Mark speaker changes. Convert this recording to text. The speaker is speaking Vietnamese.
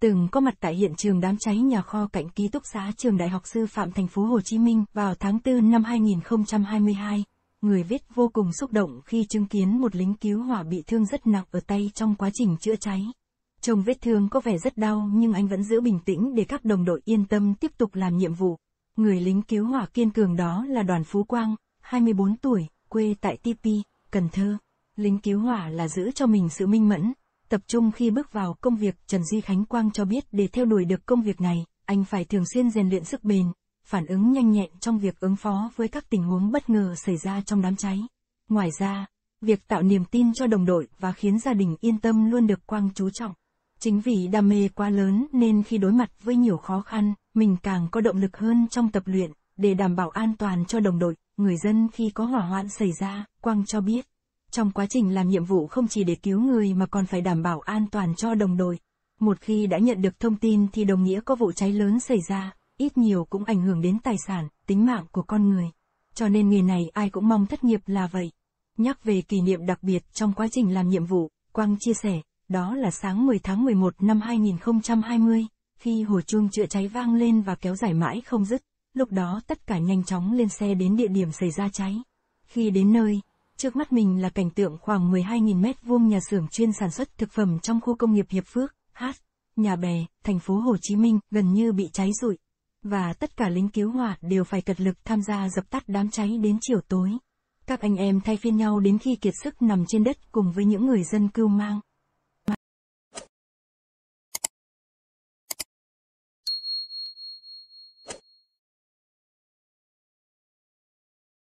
Speaker 1: từng có mặt tại hiện trường đám cháy nhà kho cạnh ký túc xá trường Đại học Sư phạm thành phố Hồ Chí Minh vào tháng 4 năm 2022. Người viết vô cùng xúc động khi chứng kiến một lính cứu hỏa bị thương rất nặng ở tay trong quá trình chữa cháy. Trông vết thương có vẻ rất đau nhưng anh vẫn giữ bình tĩnh để các đồng đội yên tâm tiếp tục làm nhiệm vụ. Người lính cứu hỏa kiên cường đó là Đoàn Phú Quang, 24 tuổi, quê tại Tipi, Cần Thơ. Lính cứu hỏa là giữ cho mình sự minh mẫn, Tập trung khi bước vào công việc, Trần Duy Khánh Quang cho biết để theo đuổi được công việc này, anh phải thường xuyên rèn luyện sức bền, phản ứng nhanh nhẹn trong việc ứng phó với các tình huống bất ngờ xảy ra trong đám cháy. Ngoài ra, việc tạo niềm tin cho đồng đội và khiến gia đình yên tâm luôn được Quang chú trọng. Chính vì đam mê quá lớn nên khi đối mặt với nhiều khó khăn, mình càng có động lực hơn trong tập luyện, để đảm bảo an toàn cho đồng đội, người dân khi có hỏa hoạn xảy ra, Quang cho biết. Trong quá trình làm nhiệm vụ không chỉ để cứu người mà còn phải đảm bảo an toàn cho đồng đội. Một khi đã nhận được thông tin thì đồng nghĩa có vụ cháy lớn xảy ra, ít nhiều cũng ảnh hưởng đến tài sản, tính mạng của con người. Cho nên nghề này ai cũng mong thất nghiệp là vậy. Nhắc về kỷ niệm đặc biệt trong quá trình làm nhiệm vụ, Quang chia sẻ, đó là sáng 10 tháng 11 năm 2020, khi hồ chuông chữa cháy vang lên và kéo dài mãi không dứt, lúc đó tất cả nhanh chóng lên xe đến địa điểm xảy ra cháy. Khi đến nơi, Trước mắt mình là cảnh tượng khoảng 12.000 mét vuông nhà xưởng chuyên sản xuất thực phẩm trong khu công nghiệp Hiệp Phước, H, Nhà Bè, thành phố Hồ Chí Minh gần như bị cháy rụi. Và tất cả lính cứu hỏa đều phải cật lực tham gia dập tắt đám cháy đến chiều tối. Các anh em thay phiên nhau đến khi kiệt sức nằm trên đất cùng với những người dân cưu mang.